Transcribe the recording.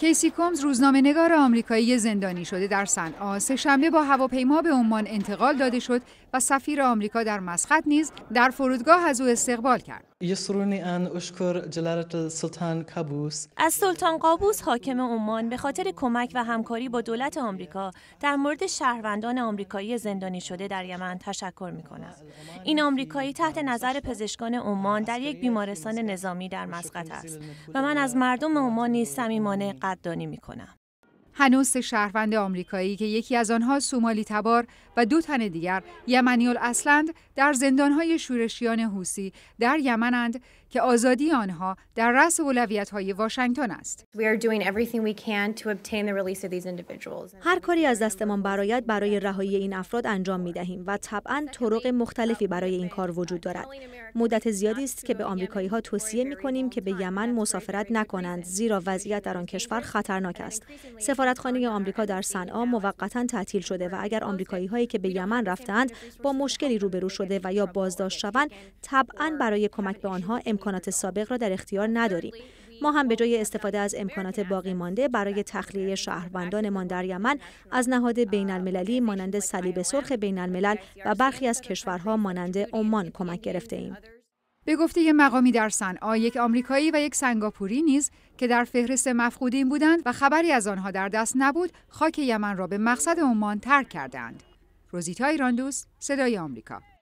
کیسی کومز روزنامه نگار آمریکایی زندانی شده در صنعا شنبه با هواپیما به عمان انتقال داده شد و سفیر آمریکا در مسقط نیز در فرودگاه از او استقبال کرد ان اشکر از سلطان قابوس حاکم عمان به خاطر کمک و همکاری با دولت آمریکا در مورد شهروندان آمریکایی زندانی شده در یمن تشکر می کنم. این آمریکایی تحت نظر پزشکان عمان در یک بیمارستان نظامی در مسقط است و من از مردم عمان نیز صمیمانه قدردانی می کنم. هنوز سه شهروند آمریکایی که یکی از آنها سومالی تبار و دو تن دیگر یمنی الاسلند در زندانهای شورشیان حوسی در یمنند که آزادی آنها در رأس های واشنگتن است. هر کاری از دستمان برایت برای رهایی این افراد انجام دهیم و طبعا طرق مختلفی برای این کار وجود دارد. مدت زیادی است که به آمریکایی ها توصیه کنیم که به یمن مسافرت نکنند زیرا وضعیت در آن کشور خطرناک است. سفارتخانه آمریکا در صنعا موقتا تعطیل شده و اگر آمریکایی هایی که به یمن رفتند با مشکلی روبرو شده و یا بازداشت شوند طبعا برای کمک به آنها امکانات سابق را در اختیار نداریم ما هم به جای استفاده از امکانات باقی مانده برای تخلیه شهروندانمان در یمن از نهاد بین المللی مانند صلیب سرخ بین الملل و برخی از کشورها مانند عمان کمک گرفته ایم. به گفته یه مقامی در صنعا یک آمریکایی و یک سنگاپوری نیز که در فهرست مفقودین بودند و خبری از آنها در دست نبود خاک یمن را به مقصد عمان ترک کردند. روزیتا ایراندوس صدای آمریکا